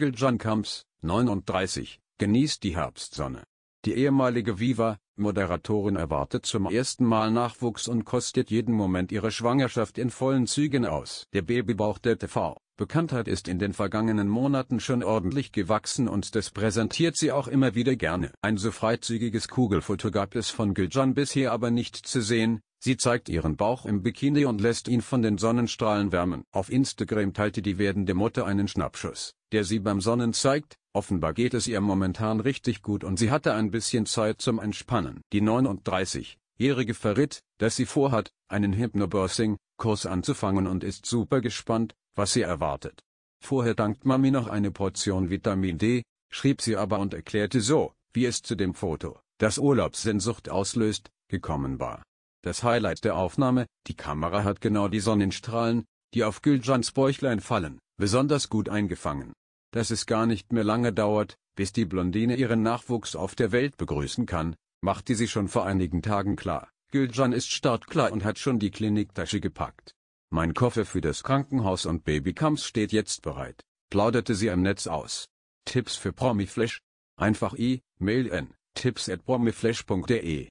John Camps, 39, genießt die Herbstsonne. Die ehemalige Viva-Moderatorin erwartet zum ersten Mal Nachwuchs und kostet jeden Moment ihre Schwangerschaft in vollen Zügen aus. Der Babybauch der TV. Bekanntheit ist in den vergangenen Monaten schon ordentlich gewachsen und das präsentiert sie auch immer wieder gerne. Ein so freizügiges Kugelfoto gab es von Gülcan bisher aber nicht zu sehen, Sie zeigt ihren Bauch im Bikini und lässt ihn von den Sonnenstrahlen wärmen. Auf Instagram teilte die werdende Mutter einen Schnappschuss, der sie beim Sonnen zeigt. Offenbar geht es ihr momentan richtig gut und sie hatte ein bisschen Zeit zum Entspannen. Die 39-Jährige verritt, dass sie vorhat, einen Hypnobirthing-Kurs anzufangen und ist super gespannt, was sie erwartet. Vorher dankt Mami noch eine Portion Vitamin D, schrieb sie aber und erklärte so, wie es zu dem Foto, das Urlaubssehnsucht auslöst, gekommen war. Das Highlight der Aufnahme, die Kamera hat genau die Sonnenstrahlen, die auf Güljans Bäuchlein fallen, besonders gut eingefangen. Dass es gar nicht mehr lange dauert, bis die Blondine ihren Nachwuchs auf der Welt begrüßen kann, machte sie schon vor einigen Tagen klar. Güljan ist startklar und hat schon die Kliniktasche gepackt. Mein Koffer für das Krankenhaus und Babycams steht jetzt bereit, plauderte sie im Netz aus. Tipps für Promiflash? Einfach i, mail n, at promiflash.de